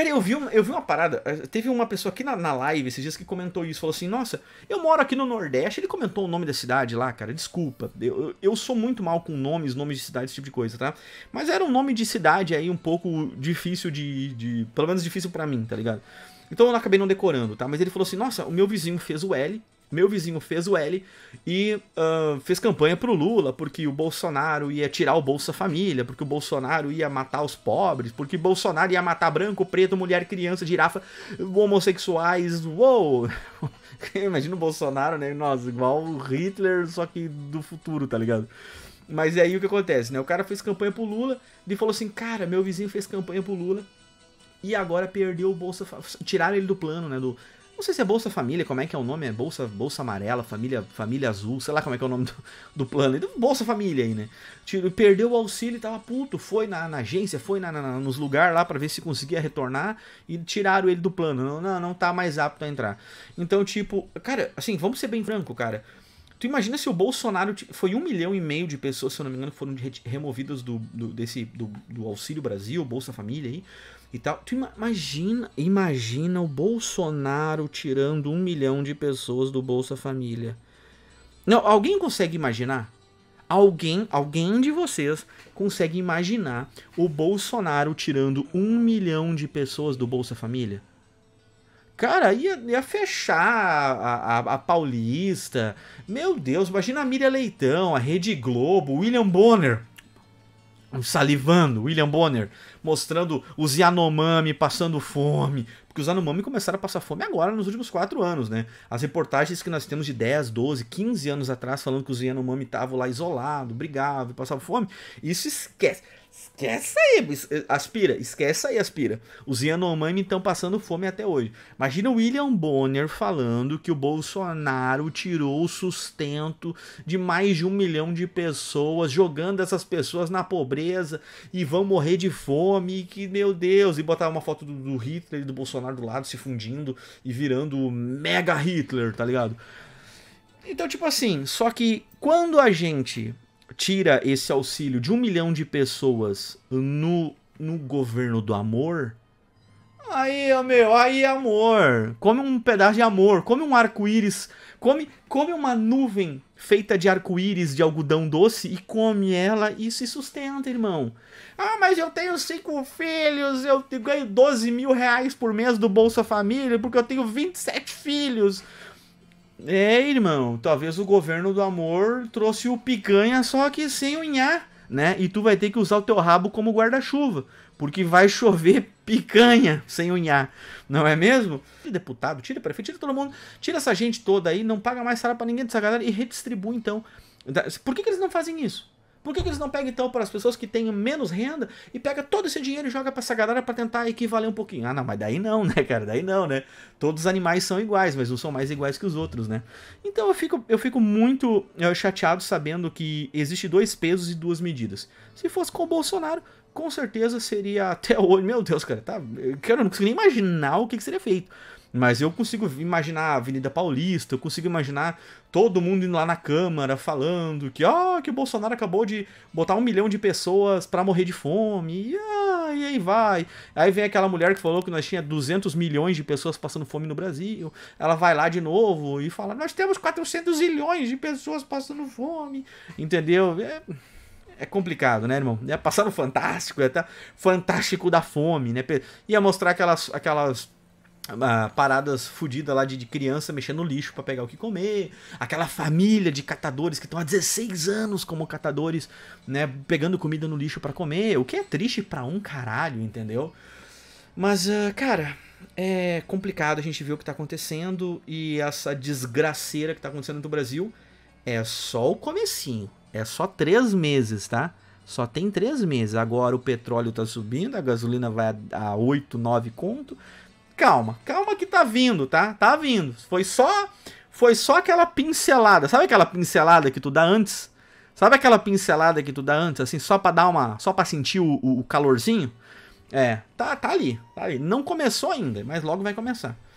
Cara, eu vi, eu vi uma parada. Eh, teve uma pessoa aqui na, na live esses dias que comentou isso. Falou assim: Nossa, eu moro aqui no Nordeste. Ele comentou o nome da cidade lá, cara. Desculpa. Eu, eu sou muito mal com nomes, nomes de cidade, esse tipo de coisa, tá? Mas era um nome de cidade aí um pouco difícil de. de pelo menos difícil para mim, tá ligado? Então eu acabei não decorando, tá? Mas ele falou assim: Nossa, o meu vizinho fez o L meu vizinho fez o L e uh, fez campanha pro Lula, porque o Bolsonaro ia tirar o Bolsa Família, porque o Bolsonaro ia matar os pobres, porque Bolsonaro ia matar branco, preto, mulher, criança, girafa, homossexuais. Uou! Imagina o Bolsonaro, né? Nossa, igual o Hitler, só que do futuro, tá ligado? Mas aí o que acontece, né? O cara fez campanha pro Lula e falou assim: Cara, meu vizinho fez campanha pro Lula e agora perdeu o Bolsa Família. Tiraram ele do plano, né? Do, não sei se é Bolsa Família, como é que é o nome? É Bolsa, Bolsa Amarela, Família Família Azul, sei lá como é que é o nome do, do plano. Bolsa Família aí, né? tipo perdeu o auxílio e tava puto. Foi na, na agência, foi na, na nos lugares lá para ver se conseguia retornar e tiraram ele do plano. Não, não, não tá mais apto a entrar. Então, tipo, cara, assim, vamos ser bem franco, cara. Tu imagina se o Bolsonaro. Foi um milhão e meio de pessoas, se eu não me engano, que foram removidas do, do desse, do, do, Auxílio Brasil, Bolsa Família aí e tal. Tu imagina, imagina o Bolsonaro tirando um milhão de pessoas do Bolsa Família. Não, alguém consegue imaginar? Alguém, alguém de vocês consegue imaginar o Bolsonaro tirando um milhão de pessoas do Bolsa Família? Cara, ia, ia fechar a, a, a, Paulista. Meu Deus, imagina a Miriam Leitão, a Rede Globo, William Bonner. Salivando, William Bonner, mostrando os Yanomami passando fome. Porque os Yanomami começaram a passar fome agora, nos últimos quatro anos, né? As reportagens que nós temos de 10, 12, 15 anos atrás, falando que os Yanomami estavam lá isolados, brigavam, passavam fome, isso esquece. Esquece aí, eh, aspira, esquece aí, aspira. Os Yanomami estão passando fome até hoje. Imagina o William Bonner falando que o Bolsonaro tirou o sustento de mais de um milhão de pessoas, jogando essas pessoas na pobreza e vão morrer de fome, que meu Deus, e botar uma foto do, do Hitler e do Bolsonaro do lado se fundindo e virando o mega Hitler, tá ligado? Então, tipo assim, só que quando a gente tira esse auxílio de um milhão de pessoas no, no governo do amor. Aí, meu, aí amor. Come um pedaço de amor, come um arco-íris, come, come uma nuvem feita de arco-íris de algodão doce e come ela e se sustenta, irmão. Ah, mas eu tenho cinco filhos, eu ganho 12 mil reais por mês do Bolsa Família porque eu tenho 27 filhos. É, irmão, talvez o governo do amor trouxe o picanha só que sem o nhá, né? E tu vai ter que usar o teu rabo como guarda-chuva, porque vai chover picanha sem o nhá, não é mesmo? Tira deputado, tira prefeito, tira todo mundo, tira essa gente toda aí, não paga mais salário para ninguém dessa galera e redistribui então. Por que, que eles não fazem isso? Por que, que eles não pegam então para as pessoas que têm menos renda e pega todo esse dinheiro e joga para essa galera para tentar equivaler um pouquinho? Ah, não, mas daí não, né, cara? Daí não, né? Todos os animais são iguais, mas não são mais iguais que os outros, né? Então eu fico, eu fico muito eu, eh, chateado sabendo que existe dois pesos e duas medidas. Se fosse com o Bolsonaro, com certeza seria até hoje. Meu Deus, cara, tá. eu não consigo nem imaginar o que, que seria feito. Mas eu consigo imaginar a Avenida Paulista, eu consigo imaginar todo mundo indo lá na Câmara falando que, ó, oh, ah, que o Bolsonaro acabou de botar um milhão de pessoas para morrer de fome, e, ah, e aí vai. Aí vem aquela mulher que falou que nós tinha 200 milhões de pessoas passando fome no Brasil, ela vai lá de novo e fala, nós temos 400 milhões de pessoas passando fome, entendeu? É é complicado, né, irmão? É passar no fantástico, é tá fantástico da fome, né? Ia mostrar aquelas, aquelas Uh, paradas fodidas lá de, de, criança mexendo no lixo para pegar o que comer, aquela família de catadores que estão há 16 anos como catadores, né, pegando comida no lixo para comer, o que é triste para um caralho, entendeu? Mas, uh, cara, é complicado a gente ver o que tá acontecendo e essa desgraceira que tá acontecendo no Brasil é só o comecinho, é só três meses, tá? Só tem três meses. Agora o petróleo tá subindo, a gasolina vai a, a 8, 9 conto calma, calma que tá vindo, tá? Tá vindo. Foi só foi só aquela pincelada. Sabe aquela pincelada que tu dá antes? Sabe aquela pincelada que tu dá antes assim, só para dar uma, só para sentir o, o, calorzinho? É, tá tá ali, tá ali. Não começou ainda, mas logo vai começar.